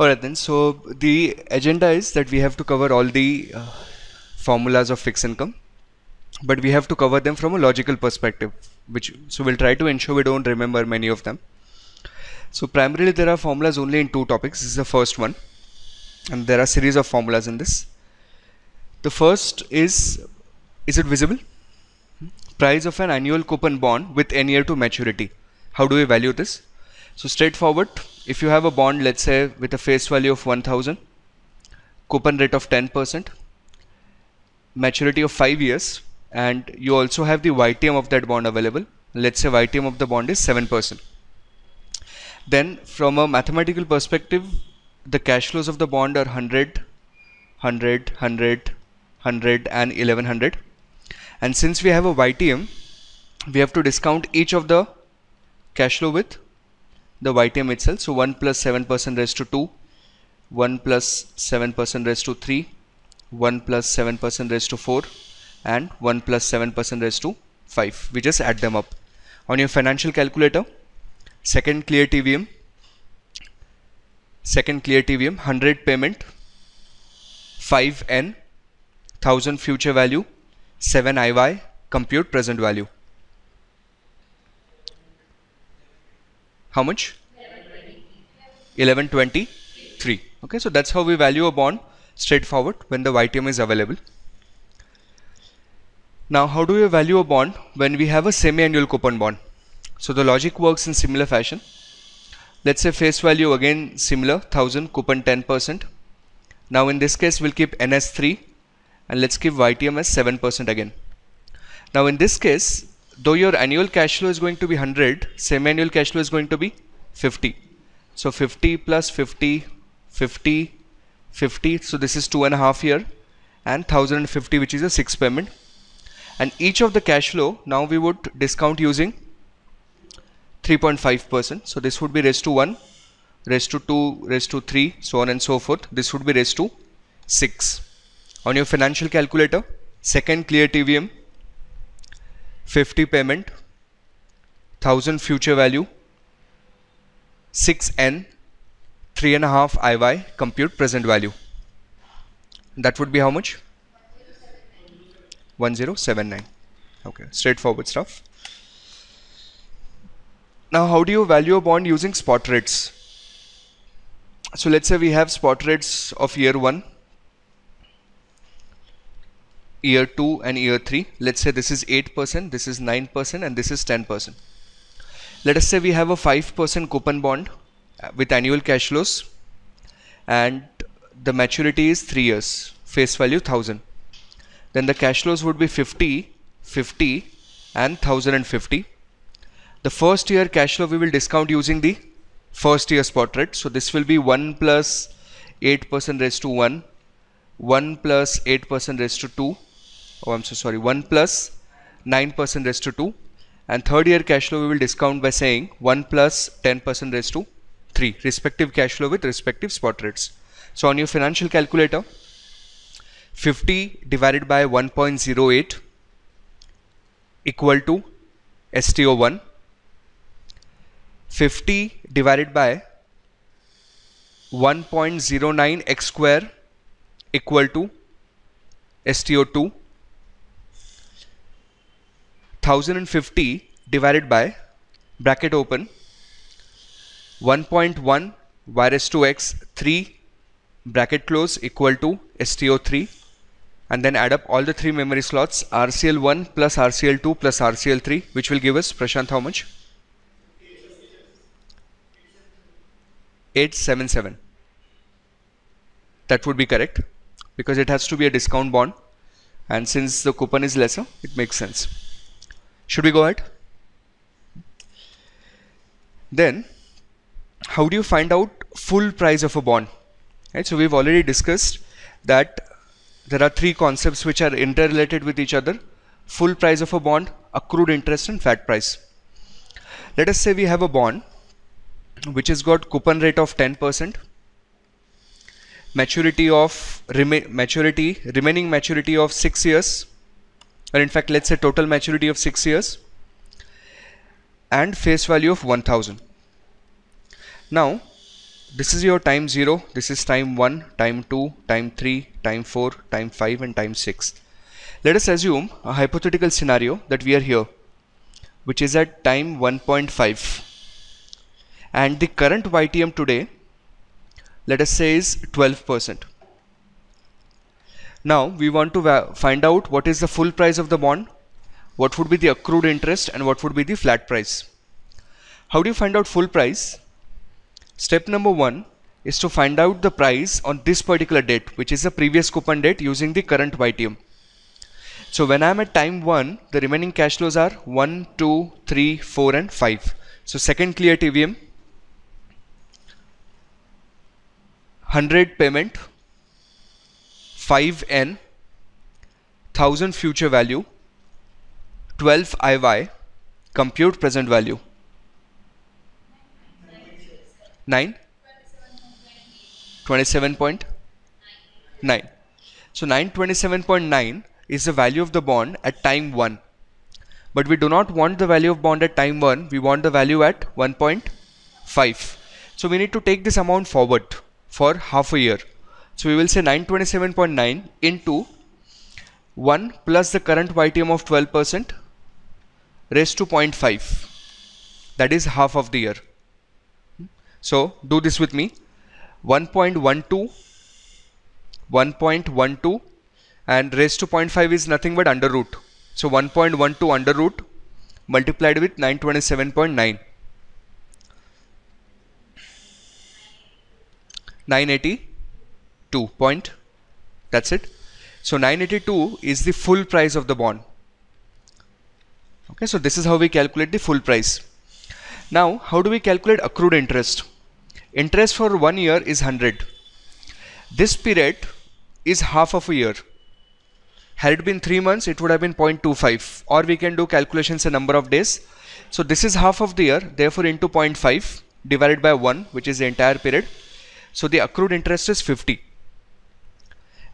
Alright then, so the agenda is that we have to cover all the uh, formulas of fixed income, but we have to cover them from a logical perspective, which so we'll try to ensure we don't remember many of them. So primarily there are formulas only in two topics, this is the first one, and there are series of formulas in this. The first is, is it visible? Price of an annual coupon bond with n year to maturity. How do we value this? So straightforward, if you have a bond let's say with a face value of 1000 coupon rate of 10% maturity of 5 years and you also have the YTM of that bond available let's say YTM of the bond is 7% then from a mathematical perspective the cash flows of the bond are 100 100 100 100 and 1100 and since we have a YTM we have to discount each of the cash flow with the ytm itself so 1 plus 7 percent raised to 2 1 plus 7 percent raised to 3 1 plus 7 percent raised to 4 and 1 plus 7 percent raised to 5 we just add them up on your financial calculator second clear tvm second clear tvm 100 payment 5n 1000 future value 7 iy compute present value how much 1123 okay so that's how we value a bond straightforward when the ytm is available now how do we value a bond when we have a semi-annual coupon bond so the logic works in similar fashion let's say face value again similar 1000 coupon 10% now in this case we'll keep ns3 and let's keep ytm as 7% again now in this case though your annual cash flow is going to be 100 semi-annual cash flow is going to be 50 so 50 plus 50 50 50 so this is two and a half year and 1050 which is a six payment and each of the cash flow now we would discount using 3.5 percent so this would be raised to 1 raised to 2 raised to 3 so on and so forth this would be raised to 6 on your financial calculator second clear TVM 50 payment 1000 future value 6n 3.5 iy compute present value that would be how much 1079 okay straightforward stuff now how do you value a bond using spot rates so let's say we have spot rates of year 1 year 2 and year 3 let's say this is 8% this is 9% and this is 10% let us say we have a 5% coupon bond uh, with annual cash flows and the maturity is 3 years face value 1000 then the cash flows would be 50 50 and 1050 the first year cash flow we will discount using the first year spot rate so this will be 1 plus 8% raised to 1 1 plus 8% raised to 2 oh I'm so sorry 1 plus 9% raised to 2 and third year cash flow we will discount by saying 1 plus 10% raised to 3 respective cash flow with respective spot rates. So on your financial calculator 50 divided by 1.08 equal to STO1 50 divided by 1.09 x square equal to STO2 1050 divided by bracket open 1.1 virus2x 3 bracket close equal to STO3 and then add up all the three memory slots RCL1 plus RCL2 plus RCL3 which will give us Prashant how much? 877 that would be correct because it has to be a discount bond and since the coupon is lesser it makes sense should we go ahead? Then, how do you find out full price of a bond? Right, so we've already discussed that there are three concepts which are interrelated with each other. Full price of a bond, accrued interest and fat price. Let us say we have a bond which has got coupon rate of 10%, maturity of rema maturity remaining maturity of 6 years or in fact let's say total maturity of 6 years and face value of 1000 now this is your time 0 this is time 1 time 2 time 3 time 4 time 5 and time 6 let us assume a hypothetical scenario that we are here which is at time 1.5 and the current YTM today let us say is 12 percent now we want to find out what is the full price of the bond, what would be the accrued interest and what would be the flat price. How do you find out full price? Step number one is to find out the price on this particular date which is the previous coupon date using the current YTM. So when I am at time 1 the remaining cash flows are 1, 2, 3, 4 and 5. So second clear TVM 100 payment 5n, 1000 future value, 12 iy, compute present value. 9 27.9 so 927.9 is the value of the bond at time 1 but we do not want the value of bond at time 1 we want the value at 1.5 so we need to take this amount forward for half a year so we will say 927.9 into 1 plus the current YTM of 12% raised to 0.5. That is half of the year. So do this with me. 1.12, 1.12 and raised to 0.5 is nothing but under root. So 1.12 under root multiplied with 927.9. 980 2 point that's it so 982 is the full price of the bond okay so this is how we calculate the full price now how do we calculate accrued interest interest for one year is 100 this period is half of a year had it been 3 months it would have been 0.25 or we can do calculations a number of days so this is half of the year therefore into 0.5 divided by 1 which is the entire period so the accrued interest is 50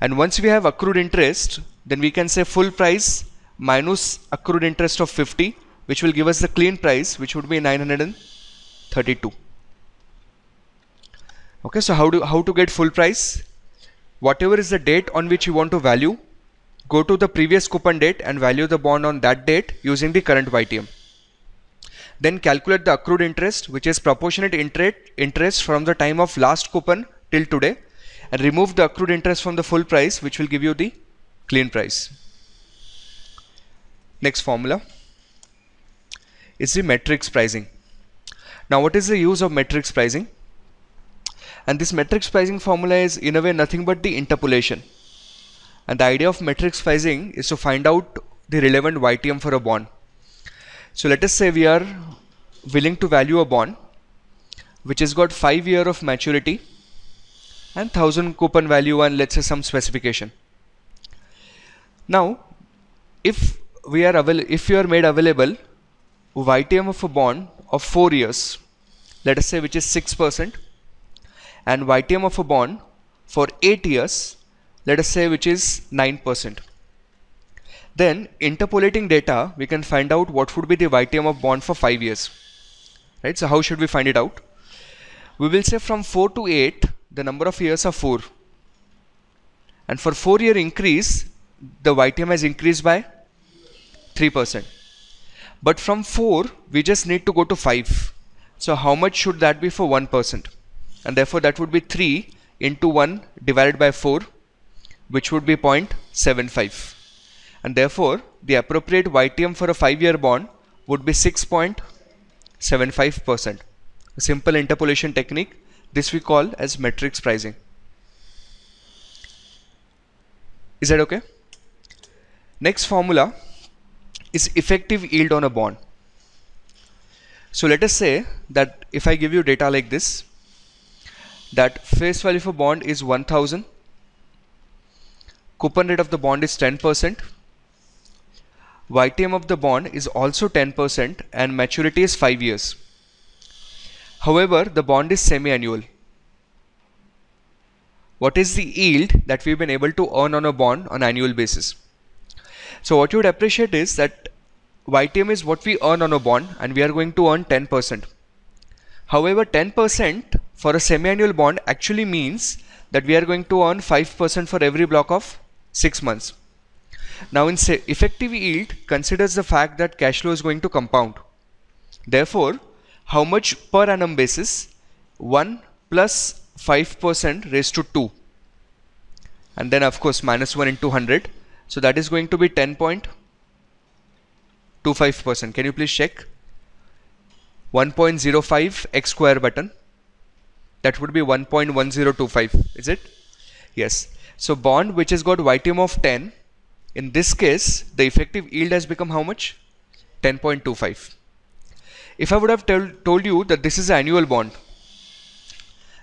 and once we have accrued interest then we can say full price minus accrued interest of 50 which will give us the clean price which would be 932 okay so how do how to get full price whatever is the date on which you want to value go to the previous coupon date and value the bond on that date using the current YTM then calculate the accrued interest which is proportionate interest from the time of last coupon till today and remove the accrued interest from the full price which will give you the clean price. Next formula is the matrix pricing. Now what is the use of matrix pricing? And this matrix pricing formula is in a way nothing but the interpolation. And the idea of matrix pricing is to find out the relevant YTM for a bond. So let us say we are willing to value a bond which has got 5 year of maturity and 1000 coupon value and let's say some specification now if we are avail if you are made available YTM of a bond of 4 years let us say which is 6% and YTM of a bond for 8 years let us say which is 9% then interpolating data we can find out what would be the YTM of bond for 5 years right so how should we find it out we will say from 4 to 8 the number of years are 4 and for 4 year increase the YTM has increased by 3% but from 4 we just need to go to 5 so how much should that be for 1% and therefore that would be 3 into 1 divided by 4 which would be 0.75 and therefore the appropriate YTM for a 5 year bond would be 6.75% simple interpolation technique this we call as matrix pricing. Is that okay? Next formula is effective yield on a bond. So let us say that if I give you data like this, that face value for bond is 1000, coupon rate of the bond is 10%, YTM of the bond is also 10% and maturity is 5 years. However, the bond is semi-annual. What is the yield that we've been able to earn on a bond on annual basis? So what you would appreciate is that YTM is what we earn on a bond and we are going to earn 10%. However, 10% for a semi-annual bond actually means that we are going to earn 5% for every block of 6 months. Now in effective yield considers the fact that cash flow is going to compound. Therefore, how much per annum basis 1 plus 5% raised to 2 and then of course minus 1 into 100 so that is going to be 10.25% can you please check 1.05 x square button that would be 1.1025 is it yes so bond which has got ytm of 10 in this case the effective yield has become how much 10.25 if I would have told you that this is an annual bond,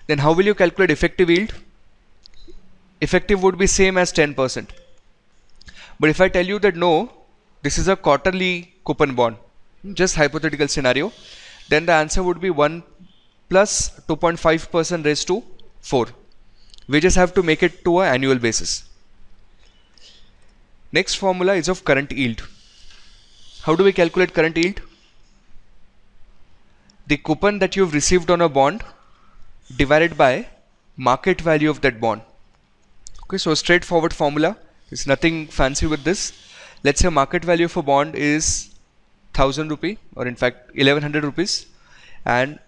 then how will you calculate effective yield? Effective would be same as 10%. But if I tell you that no, this is a quarterly coupon bond, just hypothetical scenario, then the answer would be 1 plus 2.5% raised to 4. We just have to make it to an annual basis. Next formula is of current yield. How do we calculate current yield? the coupon that you've received on a bond divided by market value of that bond. Okay, so straightforward formula. It's nothing fancy with this. Let's say market value of a bond is 1000 rupee or in fact 1100 rupees and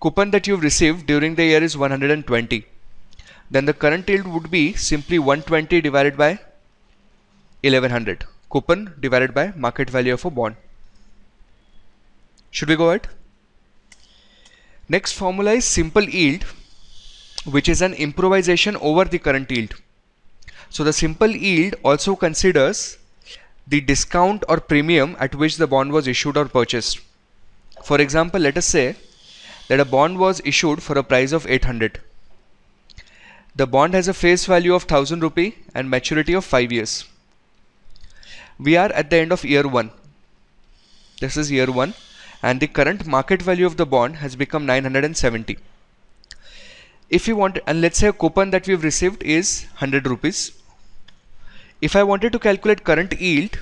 coupon that you've received during the year is 120. Then the current yield would be simply 120 divided by 1100 coupon divided by market value of a bond. Should we go ahead? Next formula is simple yield which is an improvisation over the current yield. So the simple yield also considers the discount or premium at which the bond was issued or purchased. For example, let us say that a bond was issued for a price of 800. The bond has a face value of 1000 rupee and maturity of 5 years. We are at the end of year 1. This is year 1 and the current market value of the bond has become 970 if you want and let's say a coupon that we've received is 100 rupees if I wanted to calculate current yield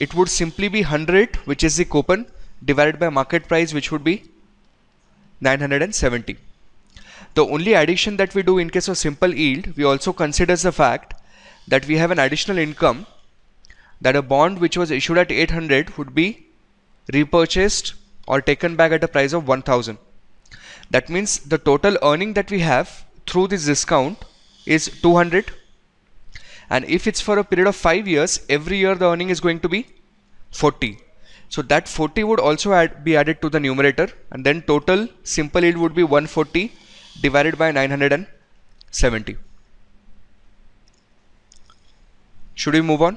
it would simply be 100 which is the coupon divided by market price which would be 970 the only addition that we do in case of simple yield we also consider the fact that we have an additional income that a bond which was issued at 800 would be repurchased or taken back at a price of 1000 that means the total earning that we have through this discount is 200 and if it's for a period of 5 years every year the earning is going to be 40 so that 40 would also add, be added to the numerator and then total simple yield would be 140 divided by 970 should we move on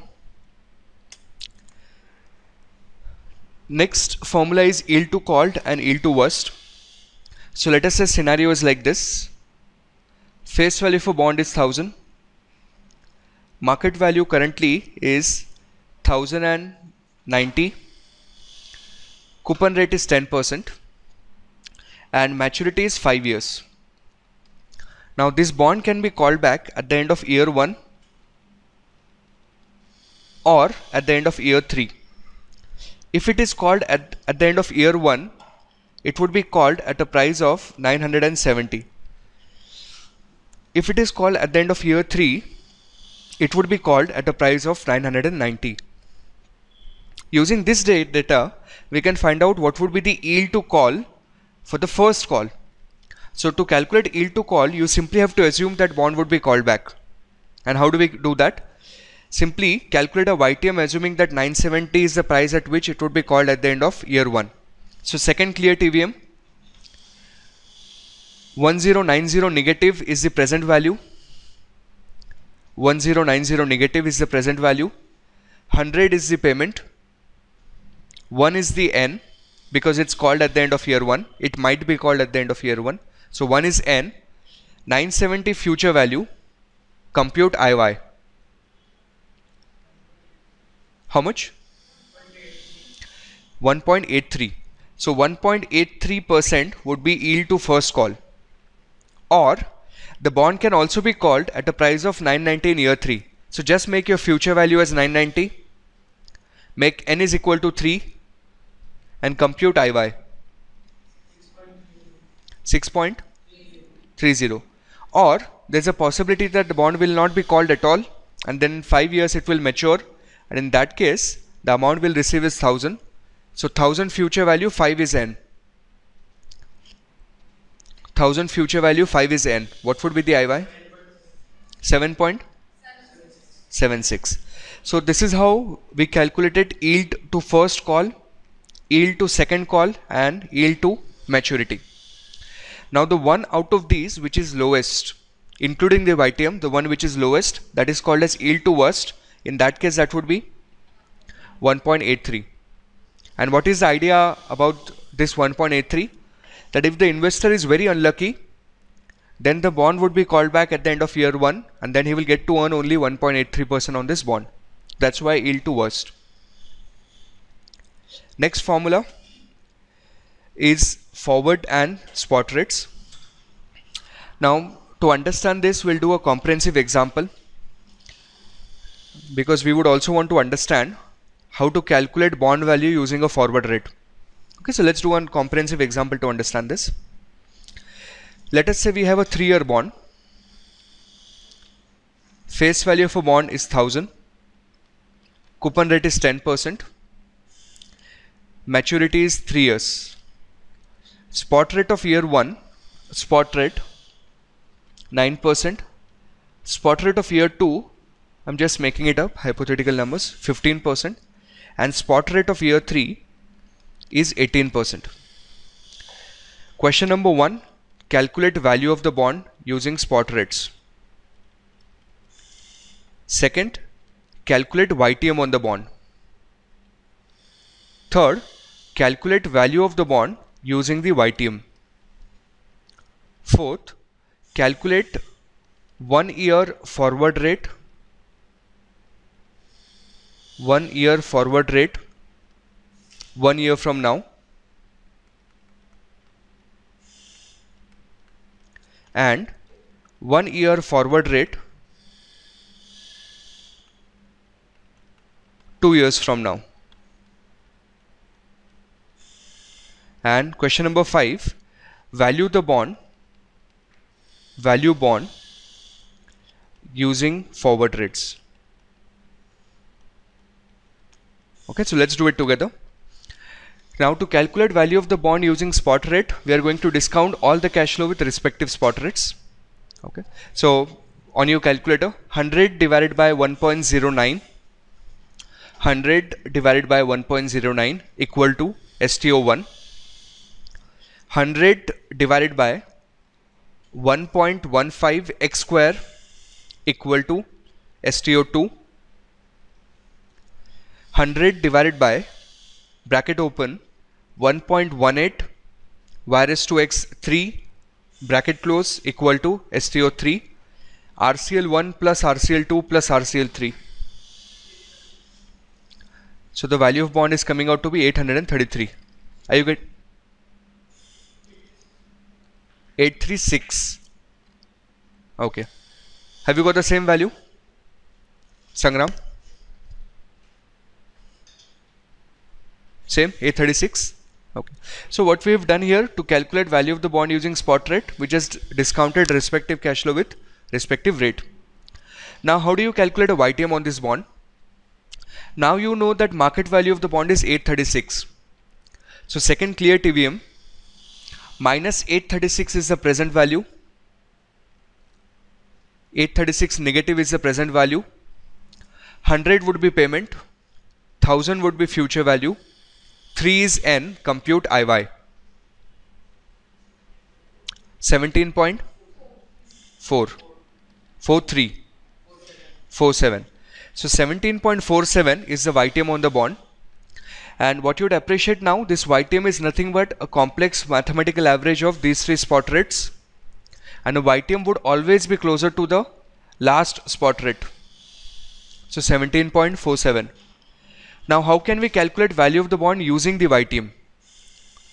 Next formula is yield to called and yield to worst. So let us say scenario is like this. Face value for bond is 1000. Market value currently is 1090. Coupon rate is 10% and maturity is 5 years. Now this bond can be called back at the end of year 1 or at the end of year 3 if it is called at, at the end of year 1 it would be called at a price of 970 if it is called at the end of year 3 it would be called at a price of 990 using this data we can find out what would be the yield to call for the first call so to calculate yield to call you simply have to assume that bond would be called back and how do we do that Simply calculate a YTM assuming that 970 is the price at which it would be called at the end of year 1. So second clear TVM 1090 negative is the present value 1090 negative is the present value 100 is the payment 1 is the n because it's called at the end of year 1 it might be called at the end of year 1 so 1 is n 970 future value compute iy how much 1.83 so 1.83 percent would be yield to first call or the bond can also be called at a price of 990 in year 3 so just make your future value as 990 make n is equal to 3 and compute IY 6.30 or there's a possibility that the bond will not be called at all and then in 5 years it will mature and in that case the amount we'll receive is 1000 so 1000 future value 5 is n 1000 future value 5 is n what would be the iy 7.76 so this is how we calculated yield to first call yield to second call and yield to maturity now the one out of these which is lowest including the YTM the one which is lowest that is called as yield to worst in that case that would be 1.83 and what is the idea about this 1.83 that if the investor is very unlucky then the bond would be called back at the end of year 1 and then he will get to earn only 1.83% on this bond that's why yield to worst next formula is forward and spot rates now to understand this we'll do a comprehensive example because we would also want to understand how to calculate bond value using a forward rate. Okay, so let's do one comprehensive example to understand this. Let us say we have a three-year bond. Face value of a bond is 1000. Coupon rate is 10%. Maturity is 3 years. Spot rate of year 1, spot rate 9%. Spot rate of year 2, I'm just making it up hypothetical numbers 15% and spot rate of year 3 is 18%. Question number 1 calculate value of the bond using spot rates. Second calculate YTM on the bond. Third calculate value of the bond using the YTM. Fourth calculate one year forward rate one year forward rate one year from now and one year forward rate two years from now and question number five value the bond value bond using forward rates okay so let's do it together now to calculate value of the bond using spot rate we are going to discount all the cash flow with respective spot rates okay so on your calculator 100 divided by 1.09 100 divided by 1.09 equal to STO1 100 divided by 1.15 x square equal to STO2 100 divided by bracket open 1.18 virus 2x3 bracket close equal to STO3 RCL1 plus RCL2 plus RCL3 so the value of bond is coming out to be 833 are you get 836 okay have you got the same value Sangram same A36 okay so what we have done here to calculate value of the bond using spot rate we just discounted respective cash flow with respective rate now how do you calculate a YTM on this bond now you know that market value of the bond is 836 so second clear TVM minus 836 is the present value 836 negative is the present value 100 would be payment 1000 would be future value 3 is n, compute Iy. 17.4 So 17.47 is the YTM on the bond and what you'd appreciate now this YTM is nothing but a complex mathematical average of these three spot rates and a YTM would always be closer to the last spot rate. So 17.47. Now how can we calculate value of the bond using the YTM?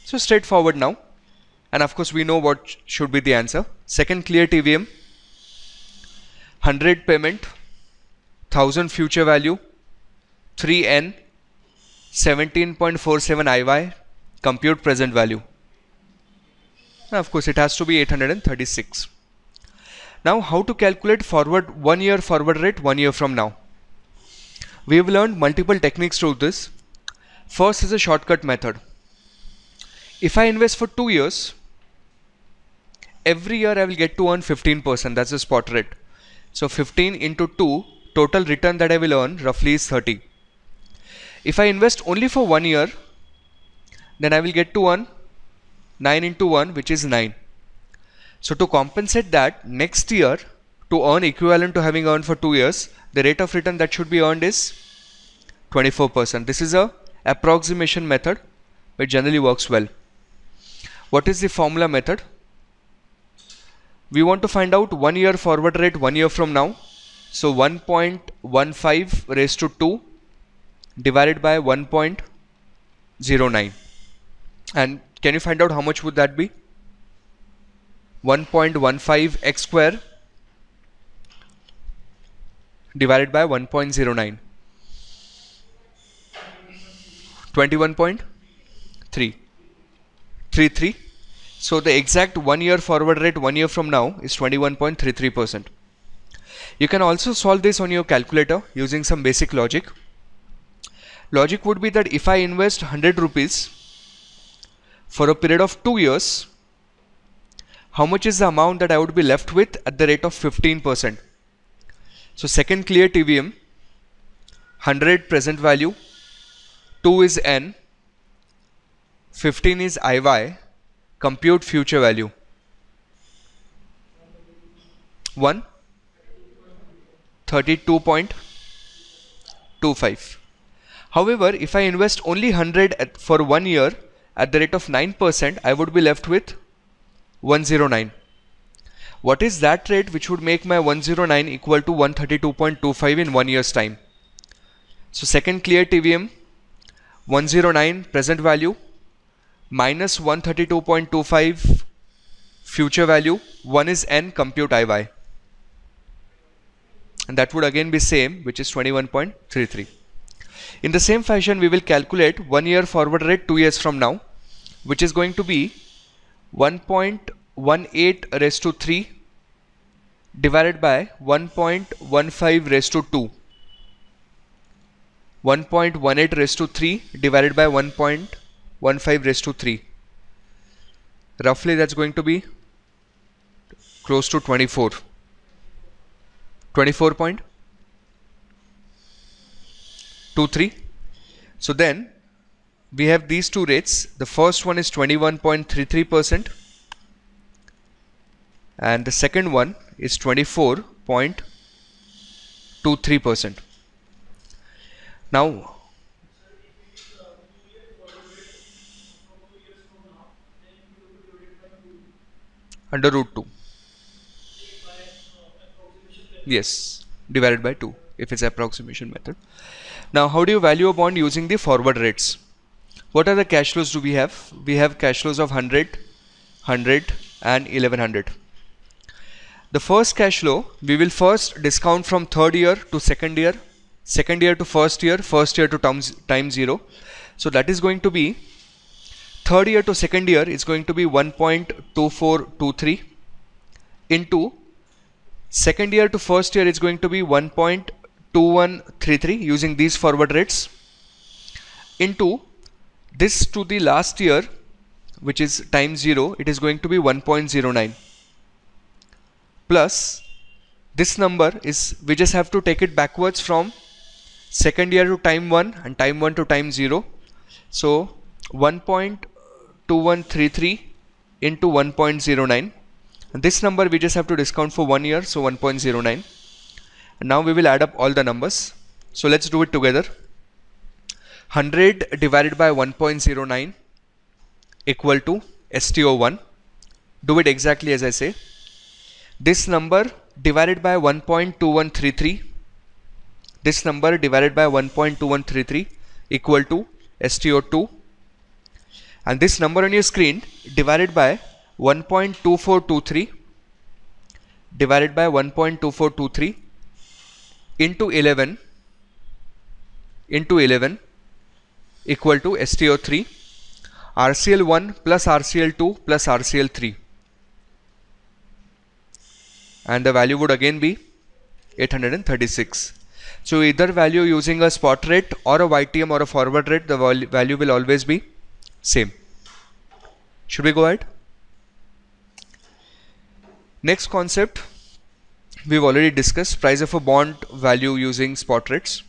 So straightforward now. And of course we know what should be the answer. Second clear TVM, 100 payment, 1000 future value, 3N, 17.47 IY, compute present value. Now of course it has to be 836. Now how to calculate forward one year forward rate one year from now. We have learned multiple techniques through this. First is a shortcut method. If I invest for two years, every year I will get to earn 15%. That's the spot rate. So 15 into 2, total return that I will earn roughly is 30. If I invest only for one year, then I will get to earn 9 into 1, which is 9. So to compensate that, next year to earn equivalent to having earned for two years, the rate of return that should be earned is 24%. This is a approximation method but generally works well. What is the formula method? We want to find out one year forward rate one year from now. So 1.15 raised to 2 divided by 1.09 and can you find out how much would that be 1.15 x square divided by 1.09 21.3 33 so the exact one year forward rate one year from now is 21.33 percent you can also solve this on your calculator using some basic logic logic would be that if I invest 100 rupees for a period of 2 years how much is the amount that I would be left with at the rate of 15 percent so second clear TVM 100 present value 2 is N 15 is IY compute future value 1 32.25 however if I invest only 100 at, for one year at the rate of 9% I would be left with 109 what is that rate which would make my 109 equal to 132.25 in one year's time? So second clear TVM 109 present value minus 132.25 future value 1 is n compute IY and that would again be same which is 21.33 in the same fashion we will calculate one year forward rate two years from now which is going to be 1.0 1.18 8 raised to 3 divided by 1.15 raised to 2. 1.18 raised to 3 divided by 1.15 raised to 3. Roughly that's going to be close to 24. 24.23. So then we have these two rates. The first one is 21.33 percent and the second one is 24.23 percent now under root 2 yes divided by 2 if it's approximation method now how do you value a bond using the forward rates what are the cash flows do we have we have cash flows of 100 100 and 1100 the first cash flow, we will first discount from third year to second year, second year to first year, first year to time zero. So that is going to be third year to second year is going to be 1.2423 into second year to first year is going to be 1.2133 using these forward rates into this to the last year which is time 0 it is going to be 1.09 plus this number is we just have to take it backwards from second year to time 1 and time 1 to time 0 so 1.2133 into 1.09 and this number we just have to discount for one year so 1.09 and now we will add up all the numbers so let's do it together 100 divided by 1.09 equal to STO1 do it exactly as I say this number divided by 1.2133 this number divided by 1.2133 equal to STO2 and this number on your screen divided by 1.2423 divided by 1.2423 into 11 into 11 equal to STO3 RCl1 plus RCl2 plus RCl3 and the value would again be 836 so either value using a spot rate or a YTM or a forward rate the value will always be same should we go ahead next concept we've already discussed price of a bond value using spot rates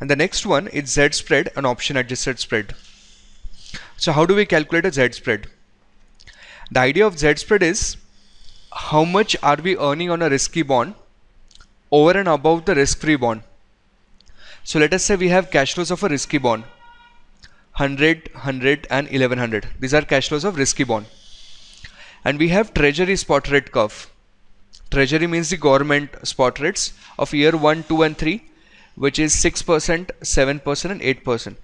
and the next one is Z spread an option adjusted spread so how do we calculate a Z spread the idea of Z spread is how much are we earning on a risky bond over and above the risk-free bond. So let us say we have cash flows of a risky bond 100, 100 and 1100. These are cash flows of risky bond. And we have treasury spot rate curve. Treasury means the government spot rates of year 1, 2 and 3 which is 6%, 7% and 8%.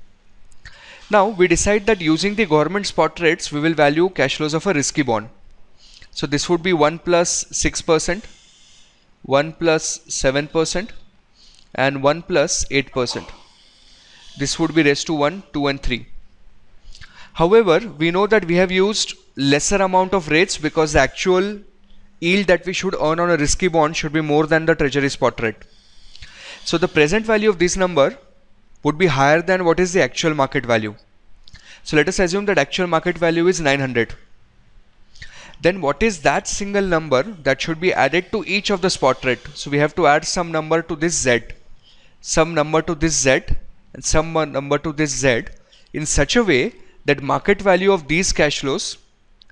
Now we decide that using the government spot rates we will value cash flows of a risky bond. So this would be 1 plus 6%, 1 plus 7% and 1 plus 8%. This would be raised to 1, 2 and 3. However, we know that we have used lesser amount of rates because the actual yield that we should earn on a risky bond should be more than the treasury spot rate. So the present value of this number would be higher than what is the actual market value. So let us assume that actual market value is 900 then what is that single number that should be added to each of the spot rate so we have to add some number to this z some number to this z and some number to this z in such a way that market value of these cash flows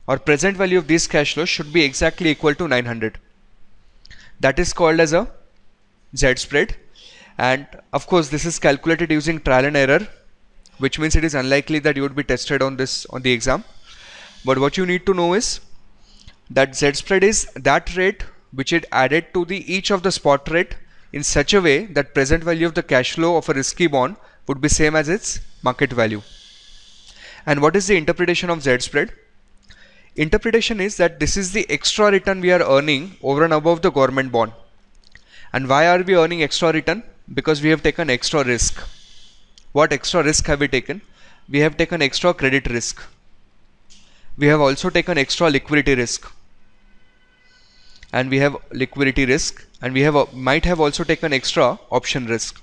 or present value of these cash flows should be exactly equal to 900 that is called as a z spread and of course this is calculated using trial and error which means it is unlikely that you would be tested on this on the exam but what you need to know is that Z spread is that rate which it added to the each of the spot rate in such a way that present value of the cash flow of a risky bond would be same as its market value. And what is the interpretation of Z spread? Interpretation is that this is the extra return we are earning over and above the government bond. And why are we earning extra return? Because we have taken extra risk. What extra risk have we taken? We have taken extra credit risk we have also taken extra liquidity risk and we have liquidity risk and we have uh, might have also taken extra option risk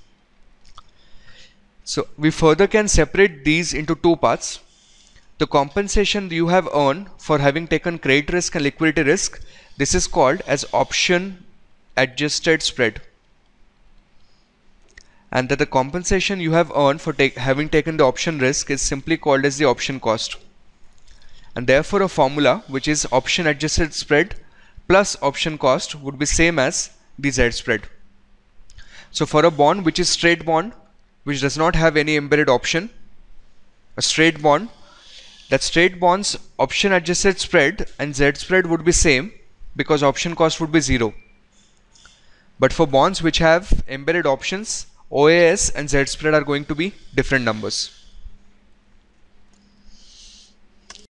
so we further can separate these into two parts the compensation you have earned for having taken credit risk and liquidity risk this is called as option adjusted spread and that the compensation you have earned for having taken the option risk is simply called as the option cost and therefore a formula which is option adjusted spread plus option cost would be same as the Z spread. So for a bond which is straight bond which does not have any embedded option a straight bond that straight bonds option adjusted spread and Z spread would be same because option cost would be zero. But for bonds which have embedded options OAS and Z spread are going to be different numbers.